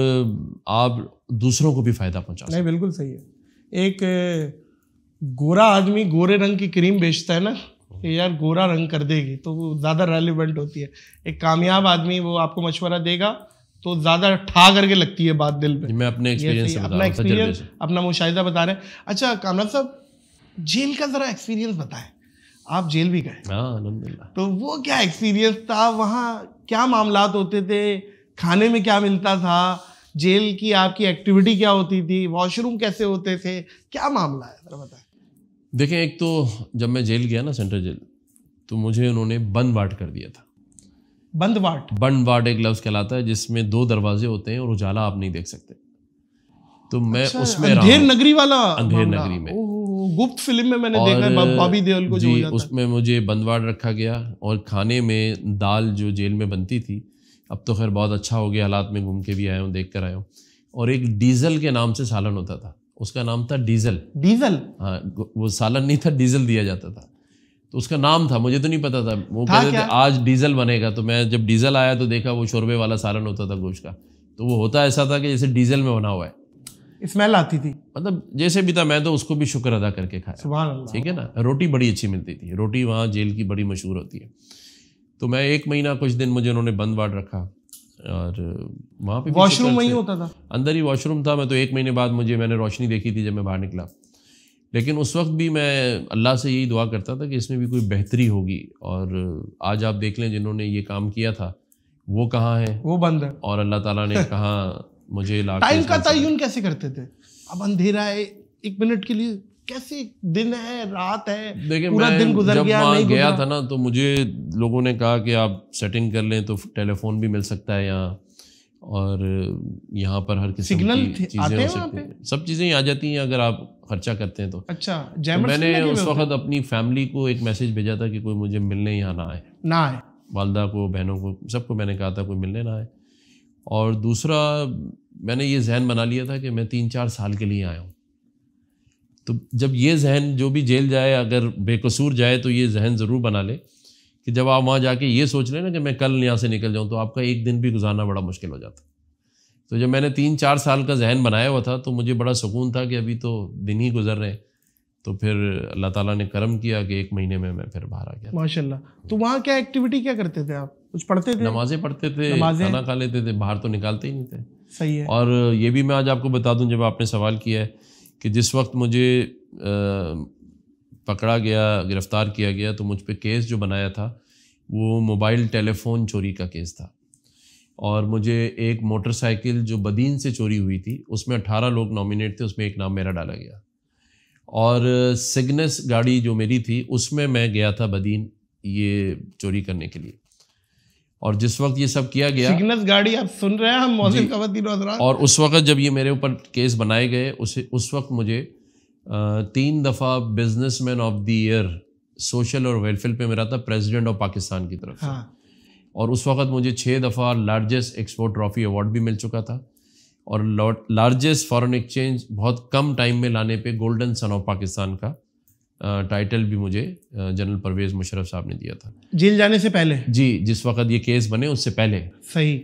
आप दूसरों को भी फ़ायदा पहुँचा नहीं बिल्कुल सही है एक गोरा आदमी गोरे रंग की क्रीम बेचता है ना कि यार गोरा रंग कर देगी तो वो ज़्यादा रेलिवेंट होती है एक कामयाब आदमी वो आपको मशवरा देगा तो ज़्यादा ठा करके लगती है बात दिल पे मैं अपने एक्सपीरियंस अपना एक्सपीरियंस अपना मुशाहिदा बता रहे हैं अच्छा कामराज साहब जेल का ज़रा एक्सपीरियंस बताएं आप जेल भी गए हाँ, तो वो क्या एक्सपीरियंस था वहाँ क्या मामला होते थे खाने में क्या मिलता था जेल की आपकी एक्टिविटी क्या होती थी वॉशरूम कैसे होते थे क्या मामला है ज़रा बताएं देखें एक तो जब मैं जेल गया ना सेंट्रल जेल तो मुझे उन्होंने बंद वार्ड कर दिया था बंद वार्ड बंद वार्ड एक लफ्ज़ कहलाता है जिसमें दो दरवाजे होते हैं और उजाला आप नहीं देख सकते तो मैं अच्छा, उसमें अंधेर नगरी वाला अंधेर नगरी में गुप्त फिल्म में मैंने देखा है बाबी देओल को जी उसमें मुझे बंदवाड़ रखा गया और खाने में दाल जो जेल में बनती थी अब तो खैर बहुत अच्छा हो गया हालात में घूम के भी आया हूँ देख कर आया हूँ और एक डीजल के नाम से सालन होता था उसका नाम था डीजल डीजल हाँ वो सालन नहीं था डीजल दिया जाता था तो उसका नाम था मुझे तो नहीं पता था वो कहते थे आज डीजल बनेगा तो मैं जब डीजल आया तो देखा वो शोरबे वाला सालन होता था गोश्त का तो वो होता ऐसा था कि जैसे डीजल में बना हुआ है स्मेल आती थी मतलब जैसे भी था मैं तो उसको भी शुक्र अदा करके खाया ठीक है ना रोटी बड़ी अच्छी मिलती थी रोटी वहाँ जेल की बड़ी मशहूर होती है तो मैं एक महीना कुछ दिन मुझे उन्होंने बंद बाट रखा और वहाँ पे वॉशरूम वही होता था अंदर ही वॉशरूम था मैं तो एक महीने बाद मुझे मैंने रोशनी देखी थी जब मैं बाहर निकला लेकिन उस वक्त भी मैं अल्लाह से यही दुआ करता था कि इसमें भी कोई बेहतरी होगी और आज आप देख लें जिन्होंने ये काम किया था वो कहाँ है वो बंद है और अल्लाह ताला ने कहा मुझे टाइम का तयन कैसे करते थे अब अंधेरा है एक मिनट के लिए कैसे दिन है रात है देखिए पूरा दिन गुजर जब गया नहीं गया था ना तो मुझे लोगों ने कहा कि आप सेटिंग कर लें तो टेलीफोन भी मिल सकता है यहाँ और यहाँ पर हर किसी सिग्नल आते हैं पे सब चीज़ें आ जाती हैं अगर आप खर्चा करते हैं तो अच्छा तो मैंने उस वक्त अपनी फैमिली को एक मैसेज भेजा था कि कोई मुझे मिलने यहाँ ना आए ना आए वालदा को बहनों को सबको मैंने कहा था कोई मिलने ना आए और दूसरा मैंने ये जहन बना लिया था कि मैं तीन चार साल के लिए आया हूँ तो जब ये जहन जो भी जेल जाए अगर बेकसूर जाए तो ये जहन ज़रूर बना ले कि जब आप वहाँ जाके ये सोच रहे ना कि मैं कल यहाँ से निकल जाऊँ तो आपका एक दिन भी गुजारना बड़ा मुश्किल हो जाता तो जब मैंने तीन चार साल का जहन बनाया हुआ था तो मुझे बड़ा सुकून था कि अभी तो दिन ही गुजर रहे तो फिर अल्लाह ताला ने करम किया कि एक महीने में मैं फिर बाहर आ गया माशाल्लाह तो वहाँ क्या एक्टिविटी क्या करते थे आप कुछ पढ़ते थे नमाजें पढ़ते थे नमाजें? खाना खा लेते थे बाहर तो निकालते ही नहीं थे सही है और ये भी मैं आज आपको बता दूं जब आपने सवाल किया है कि जिस वक्त मुझे पकड़ा गया गिरफ़्तार किया गया तो मुझ पर केस जो बनाया था वो मोबाइल टेलीफोन चोरी का केस था और मुझे एक मोटरसाइकिल जो बदीन से चोरी हुई थी उसमें 18 लोग नॉमिनेट थे उसमें एक नाम मेरा डाला गया और सिग्नेस गाड़ी जो मेरी थी उसमें मैं गया था बदीन ये चोरी करने के लिए और जिस वक्त ये सब किया गया सिग्नस गाड़ी आप सुन रहे हैं हम और उस वक्त जब ये मेरे ऊपर केस बनाए गए उसे उस वक्त मुझे तीन दफ़ा businessman of the year social और वेलफेयर पे मेरा था प्रेसिडेंट ऑफ पाकिस्तान की तरफ हाँ। और उस वक्त मुझे छः दफ़ा लार्जेस्ट एक्सपोर्ट ट्रॉफी अवार्ड भी मिल चुका था और लार्जेस्ट फॉरेन एक्सचेंज बहुत कम टाइम में लाने पे गोल्डन सन ऑफ पाकिस्तान का टाइटल भी मुझे जनरल परवेज मुशरफ साहब ने दिया था जेल जाने से पहले जी जिस वक्त ये केस बने उससे पहले सही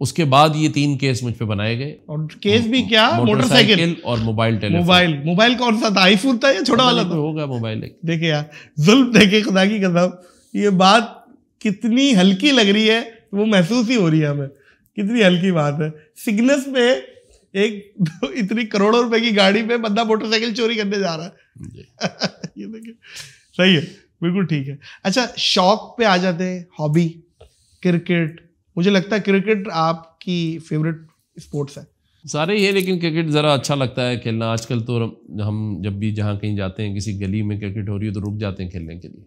उसके बाद ये तीन केस मुझ पे बनाए गए और केस भी क्या मोटरसाइकिल और मोबाइल टेलीफोन मोबाइल मोबाइल कौन सा था आईफोन था या छोटा वाला था होगा मोबाइल एक देखिए यार जुल्म देखे खुदा की कसम ये बात कितनी हल्की लग रही है वो महसूस ही हो रही है हमें कितनी हल्की बात है सिग्नस में एक इतनी करोड़ों रुपए की गाड़ी पे बंदा मोटरसाइकिल चोरी करने जा रहा है ये देखिए सही है बिल्कुल ठीक है अच्छा शौक पे आ जाते हैं हॉबी क्रिकेट मुझे लगता है क्रिकेट आपकी फेवरेट स्पोर्ट्स है सारे ही है लेकिन क्रिकेट ज़रा अच्छा लगता है खेलना आजकल तो हम जब भी जहाँ कहीं जाते हैं किसी गली में क्रिकेट हो रही है तो रुक जाते हैं खेलने के लिए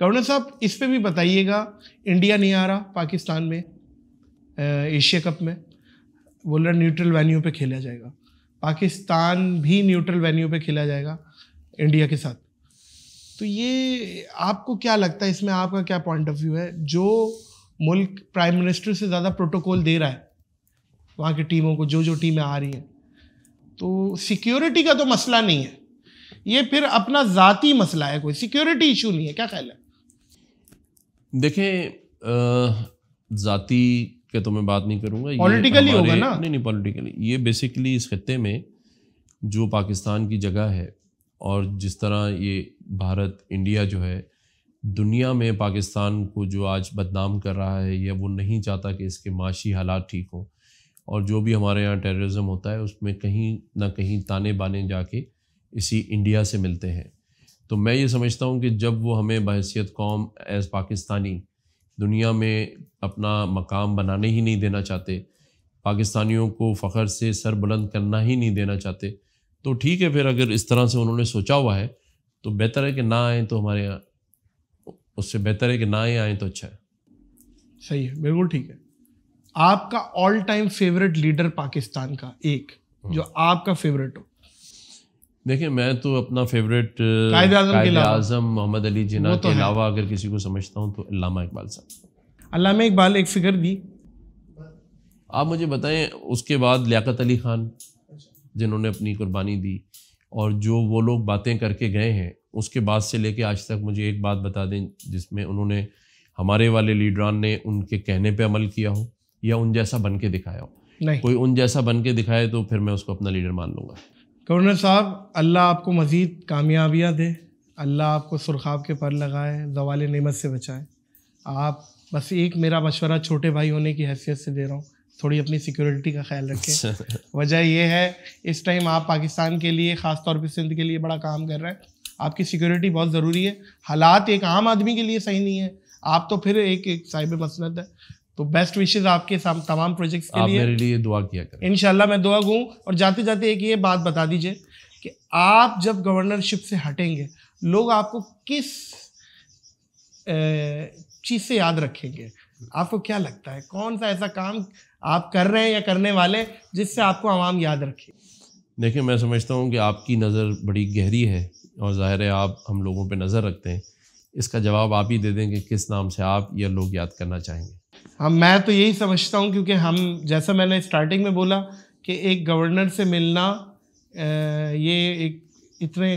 गवर्नर हम्म। साहब इस पर भी बताइएगा इंडिया नहीं आ रहा पाकिस्तान में एशिया कप में बोल रहे न्यूट्रल वेन्यू पे खेला जाएगा पाकिस्तान भी न्यूट्रल वेन्यू पे खेला जाएगा इंडिया के साथ तो ये आपको क्या लगता है इसमें आपका क्या पॉइंट ऑफ व्यू है जो मुल्क प्राइम मिनिस्टर से ज़्यादा प्रोटोकॉल दे रहा है वहाँ की टीमों को जो जो टीमें आ रही हैं तो सिक्योरिटी का तो मसला नहीं है ये फिर अपना ज़ाती मसला है कोई सिक्योरिटी इशू नहीं है क्या ख्याल है देखें ज़ाती कि तो मैं बात नहीं करूंगा पॉलिटिकली होगा ना नहीं नहीं पॉलिटिकली ये बेसिकली इस खत्े में जो पाकिस्तान की जगह है और जिस तरह ये भारत इंडिया जो है दुनिया में पाकिस्तान को जो आज बदनाम कर रहा है या वो नहीं चाहता कि इसके माशी हालात ठीक हों और जो भी हमारे यहाँ टेररिज्म होता है उसमें कहीं ना कहीं ताने बाने जाके इसी इंडिया से मिलते हैं तो मैं ये समझता हूँ कि जब वो हमें बहसीत कौम एज़ पाकिस्तानी दुनिया में अपना मकाम बनाने ही नहीं देना चाहते पाकिस्तानियों को फ़ख्र से सर बुलंद करना ही नहीं देना चाहते तो ठीक है फिर अगर इस तरह से उन्होंने सोचा हुआ है तो बेहतर है कि ना आए तो हमारे यहाँ उससे बेहतर है कि ना ही आए तो अच्छा है सही है बिल्कुल ठीक है आपका all time favourite leader Pakistan का एक जो हम्म। आपका फेवरेट हो देखिए मैं तो अपना फेवरेट आजम मोहम्मद अली जिना तो के अलावा अगर किसी को समझता हूँ तो अलामा इकबाल साहब अलामा इकबाल एक फिगर दी आप मुझे बताएं उसके बाद लियाकत अली खान जिन्होंने अपनी कुर्बानी दी और जो वो लोग बातें करके गए हैं उसके बाद से लेके आज तक मुझे एक बात बता दें जिसमें उन्होंने हमारे वाले लीडरान ने उनके कहने पे अमल किया हो या उन जैसा बन के दिखाया हो कोई उन जैसा बन के दिखाए तो फिर मैं उसको अपना लीडर मान लूँगा गवर्नर साहब अल्लाह आपको मज़ीद कामयाबियाँ दे अल्लाह आपको सुरखाब के पर लगाए जवाल नमत से बचाए आप बस एक मेरा मशवरा छोटे भाई होने की हैसियत से दे रहा हूँ थोड़ी अपनी सिक्योरिटी का ख्याल रखें अच्छा। वजह यह है इस टाइम आप पाकिस्तान के लिए ख़ास तौर सिंध के लिए बड़ा काम कर रहे हैं आपकी सिक्योरिटी बहुत ज़रूरी है हालात एक आम आदमी के लिए सही नहीं है आप तो फिर एक एक साहिब मसनत है तो बेस्ट विशेष आपके तमाम प्रोजेक्ट्स के लिए मेरे लिए दुआ किया करें इनशाला मैं दुआ गूँ और जाते जाते एक ये बात बता दीजिए कि आप जब गवर्नरशिप से हटेंगे लोग आपको किस चीज़ से याद रखेंगे आपको क्या लगता है कौन सा ऐसा काम आप कर रहे हैं या करने वाले जिससे आपको आवाम याद रखे देखिए मैं समझता हूँ कि आपकी नज़र बड़ी गहरी है और ज़ाहिर है आप हम लोगों पर नज़र रखते हैं इसका जवाब आप ही दे दें कि किस नाम से आप या लोग याद करना चाहेंगे हम हाँ, मैं तो यही समझता हूँ क्योंकि हम जैसा मैंने स्टार्टिंग में बोला कि एक गवर्नर से मिलना ये एक इतने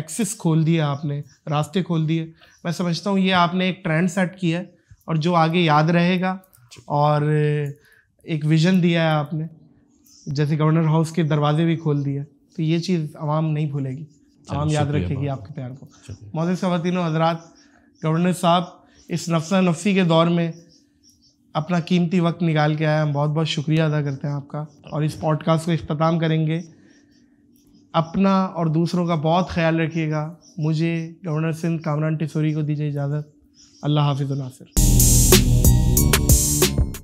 एक्सेस खोल दिया आपने रास्ते खोल दिए मैं समझता हूँ ये आपने एक ट्रेंड सेट किया है और जो आगे याद रहेगा और एक विज़न दिया है आपने जैसे गवर्नर हाउस के दरवाजे भी खोल दिए तो ये चीज़ आवाम नहीं भूलेगी आवाम याद रखेगी आपके प्यार को मौजूद खातिन हजरात गवर्नर साहब इस नफसा नफसी के दौर में अपना कीमती वक्त निकाल के आया हम बहुत बहुत शुक्रिया अदा करते हैं आपका और इस पॉडकास्ट को अख्ताम करेंगे अपना और दूसरों का बहुत ख्याल रखिएगा मुझे गवर्नर सिंध कामरान टिसोरी को दीजिए इजाज़त अल्लाह हाफिज़ नासिर